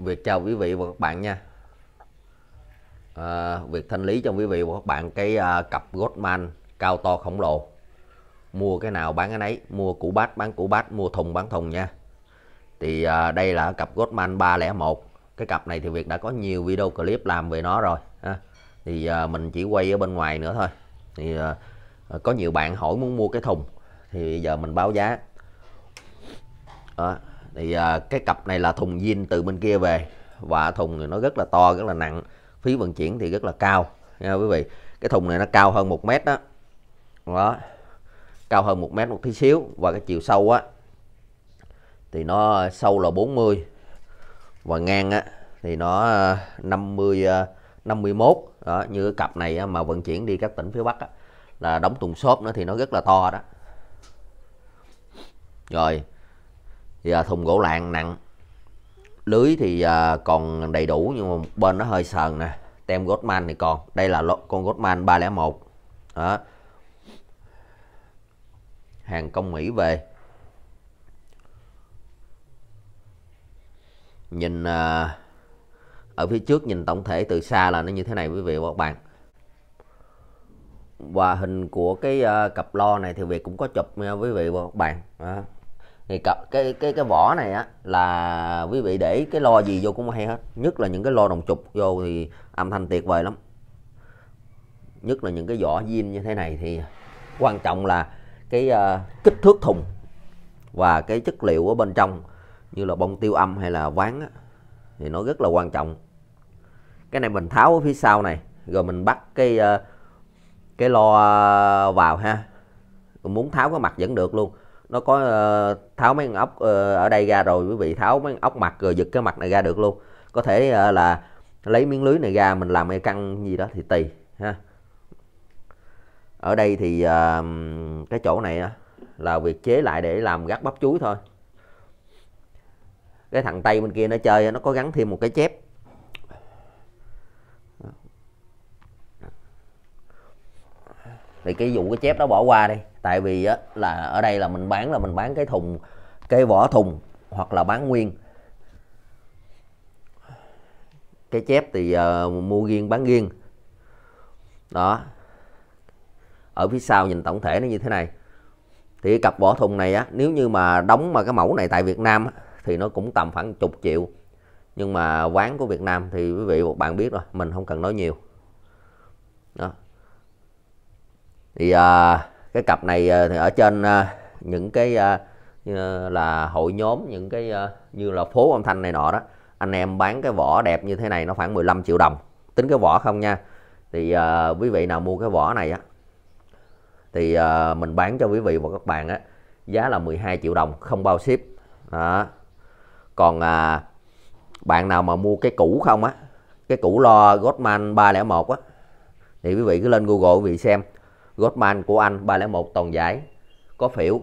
việc chào quý vị và các bạn nha à, Việc thanh lý cho quý vị và các bạn cái à, cặp Goldman cao to khổng lồ Mua cái nào bán cái nấy, mua củ bát bán củ bát, mua thùng bán thùng nha Thì à, đây là cặp Goldman 301 Cái cặp này thì Việt đã có nhiều video clip làm về nó rồi ha. Thì à, mình chỉ quay ở bên ngoài nữa thôi Thì à, à có nhiều bạn hỏi muốn mua cái thùng Thì giờ mình báo giá à, thì à, cái cặp này là thùng zin từ bên kia về và thùng thì nó rất là to rất là nặng phí vận chuyển thì rất là cao nha quý vị cái thùng này nó cao hơn một mét đó đó cao hơn một mét một tí xíu và cái chiều sâu á thì nó sâu là 40 và ngang á thì nó 50 à, 51 à, đó như cái cặp này á, mà vận chuyển đi các tỉnh phía Bắc á, là đóng thùng xốp nó thì nó rất là to đó rồi giờ à, thùng gỗ lạng nặng lưới thì à, còn đầy đủ nhưng mà bên nó hơi sờn nè tem Goldman thì còn đây là con Goldman 301 đó hàng công Mỹ về nhìn à, ở phía trước nhìn tổng thể từ xa là nó như thế này quý vị và các bạn và hình của cái cặp lo này thì Việt cũng có chụp nha quý vị và các bạn đó thì cái cái cái vỏ này á là quý vị để cái lo gì vô cũng hay hết nhất là những cái lo đồng trục vô thì âm thanh tuyệt vời lắm nhất là những cái vỏ zin như thế này thì quan trọng là cái uh, kích thước thùng và cái chất liệu ở bên trong như là bông tiêu âm hay là ván á, thì nó rất là quan trọng cái này mình tháo ở phía sau này rồi mình bắt cái uh, cái lo ờ, vào ha muốn tháo cái mặt vẫn được luôn nó có uh, tháo mấy con ốc uh, ở đây ra rồi quý vị tháo mấy ốc mặt rồi giật cái mặt này ra được luôn có thể uh, là lấy miếng lưới này ra mình làm cái căn gì đó thì tùy ha ở đây thì uh, cái chỗ này là việc chế lại để làm gắt bắp chuối thôi cái thằng tây bên kia nó chơi nó có gắn thêm một cái chép thì cái vụ cái chép đó bỏ qua đi tại vì á, là ở đây là mình bán là mình bán cái thùng cái vỏ thùng hoặc là bán nguyên cái chép thì uh, mua riêng bán riêng đó ở phía sau nhìn tổng thể nó như thế này thì cặp vỏ thùng này á nếu như mà đóng mà cái mẫu này tại Việt Nam á, thì nó cũng tầm khoảng chục triệu nhưng mà quán của Việt Nam thì quý vị một bạn biết rồi mình không cần nói nhiều đó thì à, cái cặp này à, thì ở trên à, những cái à, là hội nhóm những cái à, như là phố âm thanh này nọ đó anh em bán cái vỏ đẹp như thế này nó khoảng 15 triệu đồng tính cái vỏ không nha thì à, quý vị nào mua cái vỏ này á thì à, mình bán cho quý vị và các bạn á giá là 12 triệu đồng không bao ship đó. còn à, bạn nào mà mua cái cũ không á cái cũ lo Godman 301 á thì quý vị cứ lên Google quý vị xem Godman của Anh 301 toàn giải có phiểu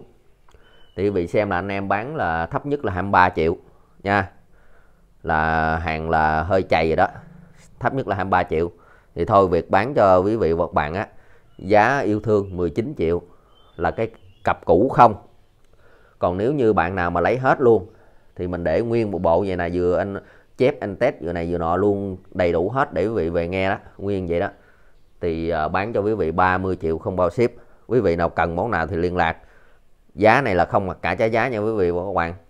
thì quý vị xem là anh em bán là thấp nhất là 23 triệu nha là hàng là hơi chày rồi đó thấp nhất là 23 triệu thì thôi việc bán cho quý vị và các bạn á giá yêu thương 19 triệu là cái cặp cũ không còn nếu như bạn nào mà lấy hết luôn thì mình để nguyên một bộ vậy này vừa anh chép anh test vừa này vừa nọ luôn đầy đủ hết để quý vị về nghe đó nguyên vậy đó thì ờ, bán cho quý vị 30 triệu không bao ship quý vị nào cần món nào thì liên lạc giá này là không mặc cả trái giá nha quý vị và các bạn